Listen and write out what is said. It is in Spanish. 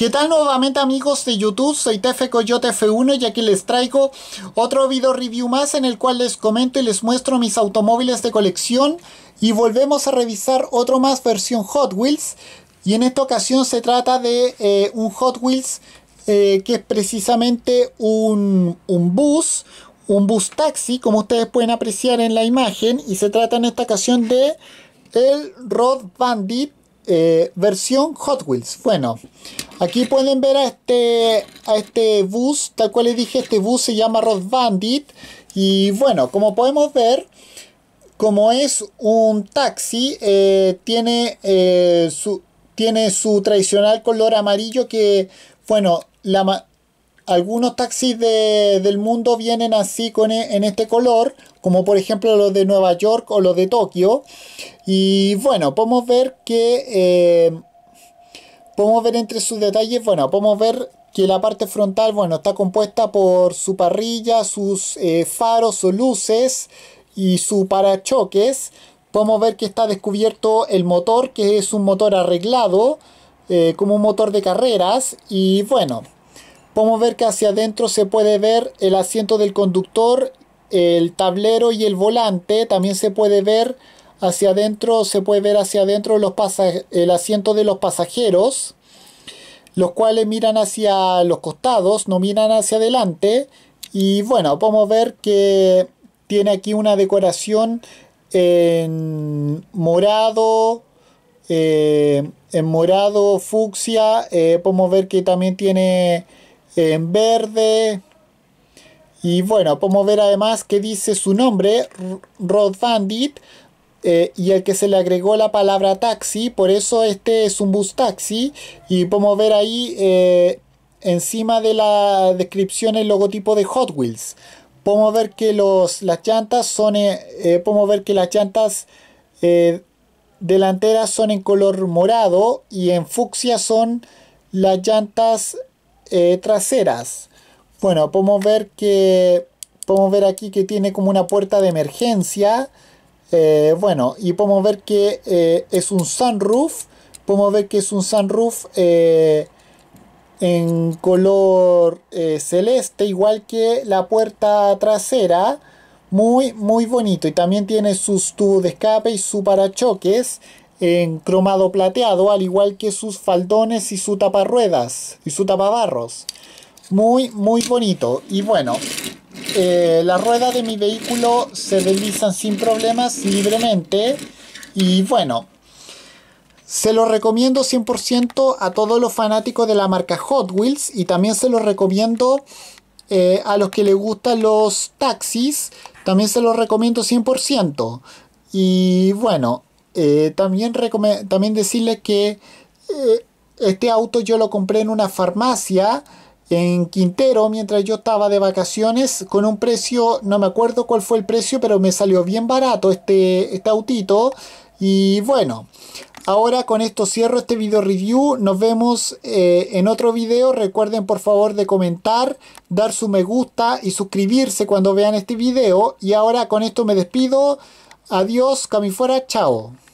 ¿Qué tal nuevamente amigos de YouTube? Soy TF Coyote F1 y aquí les traigo otro video review más en el cual les comento y les muestro mis automóviles de colección y volvemos a revisar otro más versión Hot Wheels y en esta ocasión se trata de eh, un Hot Wheels eh, que es precisamente un, bus, un bus taxi como ustedes pueden apreciar en la imagen y se trata en esta ocasión de el Road Bandit eh, versión Hot Wheels. Bueno, Aquí pueden ver a este, a este bus, tal cual les dije, este bus se llama Road Bandit. Y bueno, como podemos ver, como es un taxi, eh, tiene, eh, su, tiene su tradicional color amarillo que, bueno, algunos taxis del mundo vienen así con, e, en este color, como por ejemplo los de Nueva York o los de Tokio. Y bueno, podemos ver que... Eh, Podemos ver entre sus detalles, bueno, podemos ver que la parte frontal, bueno, está compuesta por su parrilla, sus eh, faros o luces y su parachoques. Podemos ver que está descubierto el motor, que es un motor arreglado, eh, como un motor de carreras. Y bueno, podemos ver que hacia adentro se puede ver el asiento del conductor, el tablero y el volante. También se puede ver hacia adentro, se puede ver hacia adentro los el asiento de los pasajeros los cuales miran hacia los costados, no miran hacia adelante. Y bueno, podemos ver que tiene aquí una decoración en morado, eh, en morado, fucsia. podemos eh, ver que también tiene eh, en verde. Y bueno, podemos ver además que dice su nombre, Rod Bandit. Eh, y el que se le agregó la palabra taxi, por eso este es un bus taxi y podemos ver ahí eh, encima de la descripción el logotipo de Hot Wheels. Podemos ver que los, las llantas son, eh, podemos ver que las llantas delanteras son en color morado y en fucsia son las llantas traseras. Bueno, podemos ver que podemos ver aquí que tiene como una puerta de emergencia eh, bueno, y podemos ver que eh, es un sunroof. Podemos ver que es un sunroof eh, en color celeste, igual que la puerta trasera. Muy, muy bonito. Y también tiene sus tubos de escape y su parachoques en cromado plateado, al igual que sus faldones y su taparruedas y su tapabarros. Muy, muy bonito. Y bueno, eh, la las ruedas de mi vehículo se deslizan sin problemas, libremente. Y bueno, se lo recomiendo 100% a todos los fanáticos de la marca Hot Wheels y también se lo recomiendo eh, a los que les gustan los taxis. También se lo recomiendo 100%. Y bueno, eh, también, también decirles que este auto yo lo compré en una farmacia en Quintero mientras yo estaba de vacaciones con un precio, no me acuerdo cuál fue el precio, pero me salió bien barato este, este autito. Y bueno, ahora con esto cierro este video review. Nos vemos eh, en otro video. Recuerden por favor de comentar, dar su me gusta y suscribirse cuando vean este video. Y ahora con esto me despido. Adiós, fuera, chao.